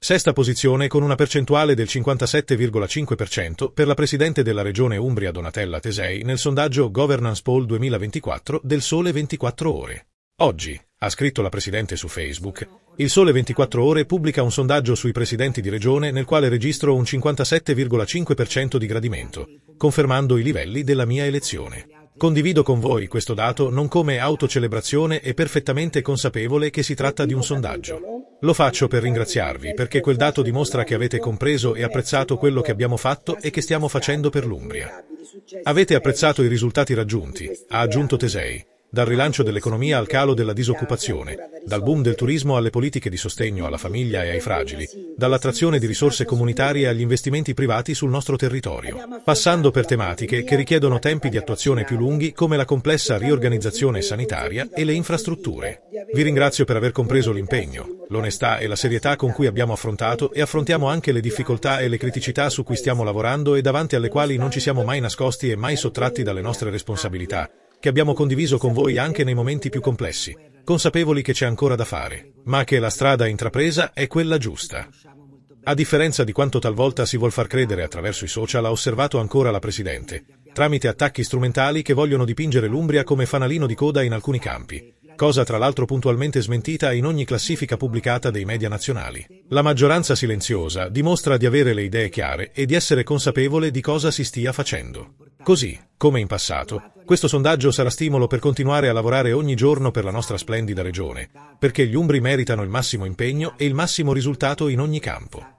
Sesta posizione con una percentuale del 57,5% per la Presidente della Regione Umbria Donatella Tesei nel sondaggio Governance Poll 2024 del Sole 24 Ore. Oggi, ha scritto la Presidente su Facebook, il Sole 24 Ore pubblica un sondaggio sui presidenti di regione nel quale registro un 57,5% di gradimento, confermando i livelli della mia elezione. Condivido con voi questo dato non come autocelebrazione e perfettamente consapevole che si tratta di un sondaggio. Lo faccio per ringraziarvi, perché quel dato dimostra che avete compreso e apprezzato quello che abbiamo fatto e che stiamo facendo per l'Umbria. Avete apprezzato i risultati raggiunti, ha aggiunto Tesei dal rilancio dell'economia al calo della disoccupazione, dal boom del turismo alle politiche di sostegno alla famiglia e ai fragili, dall'attrazione di risorse comunitarie agli investimenti privati sul nostro territorio, passando per tematiche che richiedono tempi di attuazione più lunghi come la complessa riorganizzazione sanitaria e le infrastrutture. Vi ringrazio per aver compreso l'impegno, l'onestà e la serietà con cui abbiamo affrontato e affrontiamo anche le difficoltà e le criticità su cui stiamo lavorando e davanti alle quali non ci siamo mai nascosti e mai sottratti dalle nostre responsabilità che abbiamo condiviso con voi anche nei momenti più complessi, consapevoli che c'è ancora da fare, ma che la strada intrapresa è quella giusta. A differenza di quanto talvolta si vuol far credere attraverso i social, ha osservato ancora la Presidente, tramite attacchi strumentali che vogliono dipingere l'Umbria come fanalino di coda in alcuni campi, cosa tra l'altro puntualmente smentita in ogni classifica pubblicata dei media nazionali. La maggioranza silenziosa dimostra di avere le idee chiare e di essere consapevole di cosa si stia facendo. Così, come in passato, questo sondaggio sarà stimolo per continuare a lavorare ogni giorno per la nostra splendida regione, perché gli Umbri meritano il massimo impegno e il massimo risultato in ogni campo.